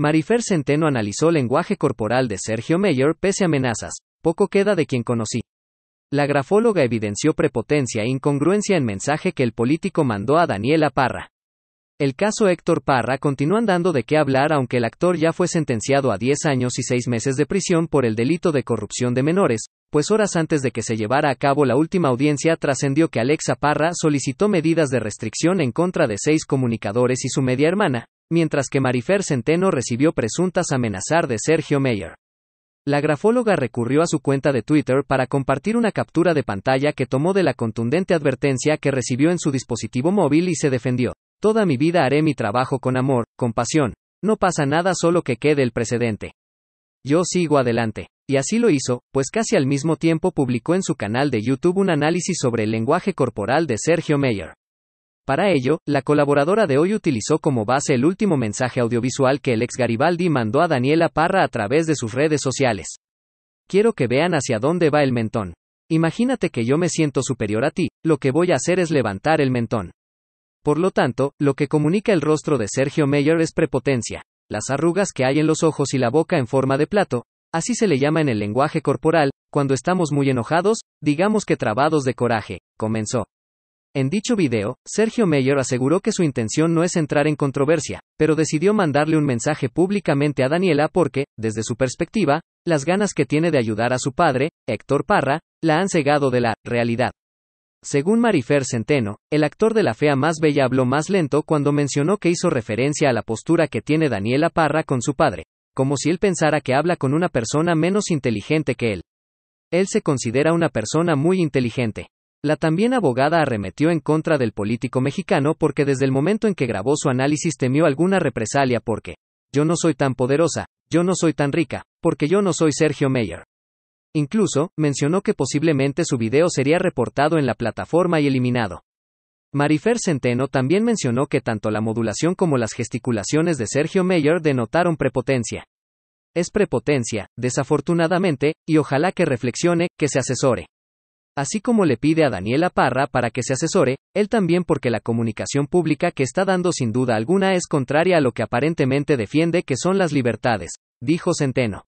Marifer Centeno analizó lenguaje corporal de Sergio Meyer pese a amenazas, poco queda de quien conocí. La grafóloga evidenció prepotencia e incongruencia en mensaje que el político mandó a Daniela Parra. El caso Héctor Parra continúa dando de qué hablar aunque el actor ya fue sentenciado a 10 años y 6 meses de prisión por el delito de corrupción de menores, pues horas antes de que se llevara a cabo la última audiencia trascendió que Alexa Parra solicitó medidas de restricción en contra de seis comunicadores y su media hermana, mientras que Marifer Centeno recibió presuntas amenazas de Sergio Mayer. La grafóloga recurrió a su cuenta de Twitter para compartir una captura de pantalla que tomó de la contundente advertencia que recibió en su dispositivo móvil y se defendió. Toda mi vida haré mi trabajo con amor, con pasión. No pasa nada solo que quede el precedente. Yo sigo adelante. Y así lo hizo, pues casi al mismo tiempo publicó en su canal de YouTube un análisis sobre el lenguaje corporal de Sergio Mayer. Para ello, la colaboradora de hoy utilizó como base el último mensaje audiovisual que el ex Garibaldi mandó a Daniela Parra a través de sus redes sociales. Quiero que vean hacia dónde va el mentón. Imagínate que yo me siento superior a ti, lo que voy a hacer es levantar el mentón. Por lo tanto, lo que comunica el rostro de Sergio Mayer es prepotencia, las arrugas que hay en los ojos y la boca en forma de plato, así se le llama en el lenguaje corporal, cuando estamos muy enojados, digamos que trabados de coraje, comenzó. En dicho video, Sergio Mayer aseguró que su intención no es entrar en controversia, pero decidió mandarle un mensaje públicamente a Daniela porque, desde su perspectiva, las ganas que tiene de ayudar a su padre, Héctor Parra, la han cegado de la realidad. Según Marifer Centeno, el actor de La Fea Más Bella habló más lento cuando mencionó que hizo referencia a la postura que tiene Daniela Parra con su padre, como si él pensara que habla con una persona menos inteligente que él. Él se considera una persona muy inteligente. La también abogada arremetió en contra del político mexicano porque desde el momento en que grabó su análisis temió alguna represalia porque yo no soy tan poderosa, yo no soy tan rica, porque yo no soy Sergio Mayer. Incluso, mencionó que posiblemente su video sería reportado en la plataforma y eliminado. Marifer Centeno también mencionó que tanto la modulación como las gesticulaciones de Sergio Mayer denotaron prepotencia. Es prepotencia, desafortunadamente, y ojalá que reflexione, que se asesore. Así como le pide a Daniela Parra para que se asesore, él también porque la comunicación pública que está dando sin duda alguna es contraria a lo que aparentemente defiende que son las libertades, dijo Centeno.